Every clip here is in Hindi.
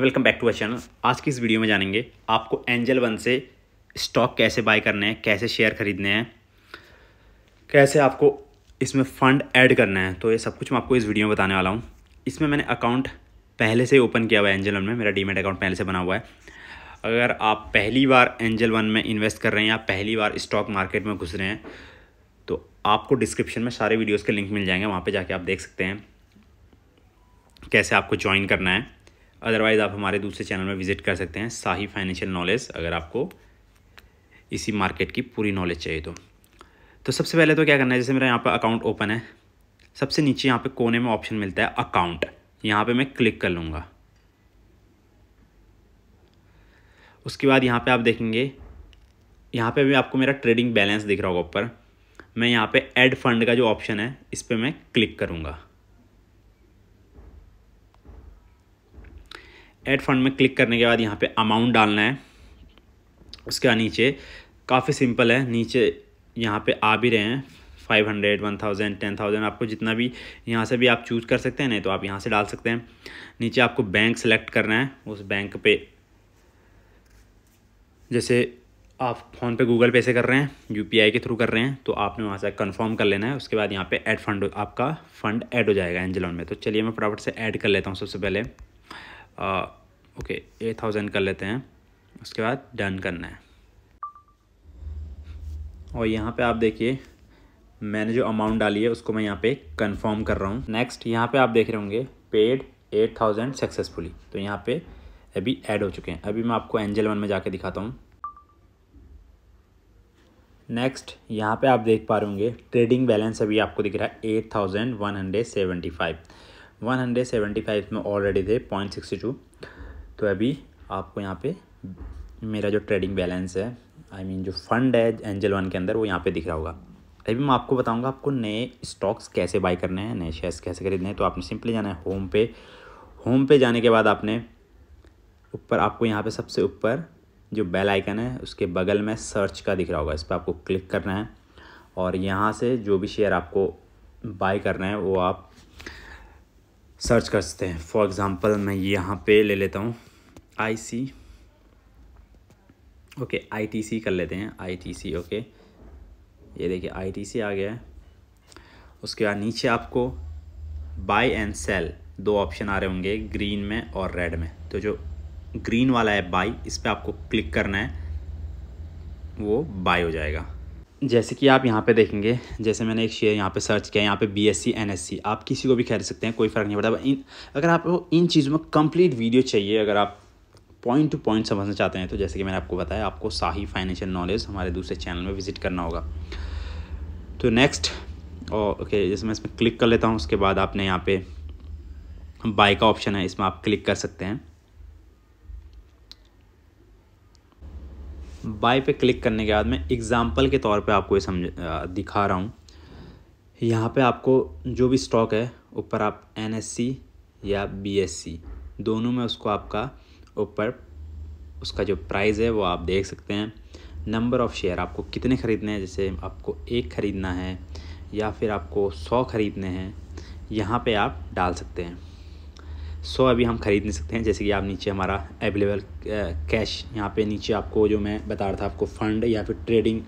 welcome back to our channel आज की इस वीडियो में जानेंगे आपको एंजल वन से स्टॉक कैसे बाय करने हैं कैसे शेयर ख़रीदने हैं कैसे आपको इसमें फ़ंड ऐड करना है तो ये सब कुछ मैं आपको इस वीडियो में बताने वाला हूँ इसमें मैंने अकाउंट पहले से ओपन किया हुआ है एंजल वन में मेरा डीमेट अकाउंट पहले से बना हुआ है अगर आप पहली बार एंजल वन में इन्वेस्ट कर रहे हैं या पहली बार स्टॉक मार्केट में घुस रहे हैं तो आपको डिस्क्रिप्शन में सारे वीडियोज़ के लिंक मिल जाएंगे वहाँ पर जाके आप देख सकते हैं कैसे आपको ज्वाइन करना है अदरवाइज़ आप हमारे दूसरे चैनल में विजिट कर सकते हैं शाही फाइनेंशियल नॉलेज अगर आपको इसी मार्केट की पूरी नॉलेज चाहिए तो तो सबसे पहले तो क्या करना है जैसे मेरा यहाँ पर अकाउंट ओपन है सबसे नीचे यहाँ पे कोने में ऑप्शन मिलता है अकाउंट यहाँ पे मैं क्लिक कर लूँगा उसके बाद यहाँ पे आप देखेंगे यहाँ पे भी आपको मेरा ट्रेडिंग बैलेंस दिख रहा होगा ऊपर मैं यहाँ पे ऐड फंड का जो ऑप्शन है इस पर मैं क्लिक करूँगा ऐड फंड में क्लिक करने के बाद यहाँ पे अमाउंट डालना है उसके नीचे काफ़ी सिंपल है नीचे यहाँ पे आ भी रहे हैं five hundred one thousand ten thousand आपको जितना भी यहाँ से भी आप चूज कर सकते हैं नहीं तो आप यहाँ से डाल सकते हैं नीचे आपको बैंक सेलेक्ट करना है उस बैंक पे जैसे आप फ़ोन पे गूगल पे से कर रहे हैं यूपीआई के थ्रू कर रहे हैं तो आपने वहाँ से कंफर्म कर लेना है उसके बाद यहाँ पे ऐड फंड आपका फ़ंड ऐड हो जाएगा एंजलॉन में तो चलिए मैं फटाफट से ऐड कर लेता हूँ सबसे पहले आ, ओके एट थाउजेंड कर लेते हैं उसके बाद डन करना है और यहाँ पे आप देखिए मैंने जो अमाउंट डाली है उसको मैं यहाँ पे कंफर्म कर रहा हूँ नेक्स्ट यहाँ पे आप देख रहे होंगे पेड एट थाउजेंड सक्सेसफुली तो यहाँ पे अभी ऐड हो चुके हैं अभी मैं आपको एंजल वन में जाके दिखाता हूँ नेक्स्ट यहाँ पे आप देख पा रहे होंगे ट्रेडिंग बैलेंस अभी आपको दिख रहा है eight thousand one hundred seventy five one hundred seventy five में ऑलरेडी थे पॉइंट सिक्सटी टू तो अभी आपको यहाँ पे मेरा जो ट्रेडिंग बैलेंस है आई I मीन mean जो फंड है एंजल वन के अंदर वो यहाँ पे दिख रहा होगा अभी मैं आपको बताऊँगा आपको नए स्टॉक्स कैसे बाई करने हैं नए शेयर्स कैसे खरीदने हैं तो आपने सिंपली जाना है होम पे होम पे जाने के बाद आपने ऊपर आपको यहाँ पे सबसे ऊपर जो बेल आइकन है उसके बगल में सर्च का दिख रहा होगा इस पर आपको क्लिक करना है और यहाँ से जो भी शेयर आपको बाई करना है वो आप सर्च कर सकते हैं फॉर एग्ज़ाम्पल मैं यहाँ पे ले लेता हूँ आई ओके आई कर लेते हैं आई ओके ये देखिए आई आ गया है उसके बाद नीचे आपको बाय एंड सेल दो ऑप्शन आ रहे होंगे ग्रीन में और रेड में तो जो ग्रीन वाला है बाई इस पर आपको क्लिक करना है वो बाय हो जाएगा जैसे कि आप यहाँ पे देखेंगे जैसे मैंने एक शेयर यहाँ पे सर्च किया यहाँ पे B S E N S E आप किसी को भी खरीद सकते हैं कोई फ़र्क नहीं पड़ता इन अगर आपको इन चीज़ों में कंप्लीट वीडियो चाहिए अगर आप पॉइंट टू पॉइंट समझना चाहते हैं तो जैसे कि मैंने आपको बताया आपको शाही फाइनेंशियल नॉलेज हमारे दूसरे चैनल में विजिट करना होगा तो नेक्स्ट ओके जैसे मैं इसमें क्लिक कर लेता हूँ उसके बाद आपने यहाँ पे बाय का ऑप्शन है इसमें आप क्लिक कर सकते हैं बाय पे क्लिक करने के बाद मैं एग्ज़ाम्पल के तौर पे आपको ये समझ दिखा रहा हूँ यहाँ पे आपको जो भी स्टॉक है ऊपर आप एन या बी दोनों में उसको आपका ऊपर उसका जो प्राइस है वो आप देख सकते हैं नंबर ऑफ़ शेयर आपको कितने ख़रीदने हैं जैसे आपको एक ख़रीदना है या फिर आपको सौ ख़रीदने हैं यहाँ पे आप डाल सकते हैं सौ अभी हम ख़रीद नहीं सकते हैं जैसे कि आप नीचे हमारा अवेलेबल कैश यहाँ पे नीचे आपको जो मैं बता रहा था आपको फ़ंड या फिर ट्रेडिंग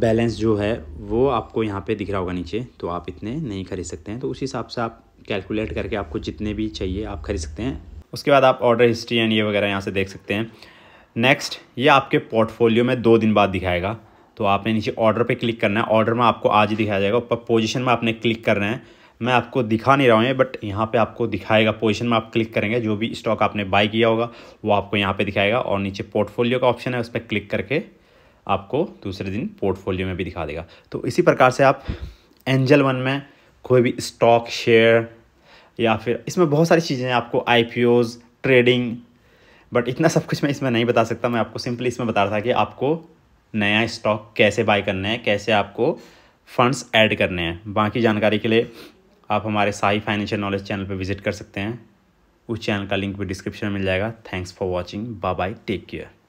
बैलेंस जो है वो आपको यहाँ पे दिख रहा होगा नीचे तो आप इतने नहीं खरीद सकते हैं तो उस हिसाब से आप कैलकुलेट करके आपको जितने भी चाहिए आप खरीद सकते हैं उसके बाद आप ऑर्डर हिस्ट्री एंड ये वगैरह यहाँ से देख सकते हैं नेक्स्ट ये आपके पोर्टफोलियो में दो दिन बाद दिखाएगा तो आपने नीचे ऑर्डर पे क्लिक करना है ऑर्डर में आपको आज ही दिखाया जाएगा ऊपर पोजीशन में आपने क्लिक करना है मैं आपको दिखा नहीं रहा हूँ बट यहाँ पे आपको दिखाएगा पोजीशन में आप क्लिक करेंगे जो भी स्टॉक आपने बाय किया होगा वो आपको यहाँ पे दिखाएगा और नीचे पोर्टफोलियो का ऑप्शन है उस पर क्लिक करके आपको दूसरे दिन पोर्टफोलियो में भी दिखा देगा तो इसी प्रकार से आप एंजल वन में कोई भी स्टॉक शेयर या फिर इसमें बहुत सारी चीज़ें हैं आपको आई ट्रेडिंग बट इतना सब कुछ मैं इसमें नहीं बता सकता मैं आपको सिंपली इसमें बता रहा था कि आपको नया स्टॉक कैसे बाय करना है कैसे आपको फंड्स ऐड करने हैं बाकी जानकारी के लिए आप हमारे साई फाइनेंशियल नॉलेज चैनल पर विजिट कर सकते हैं उस चैनल का लिंक भी डिस्क्रिप्शन में मिल जाएगा thanks for watching bye bye take care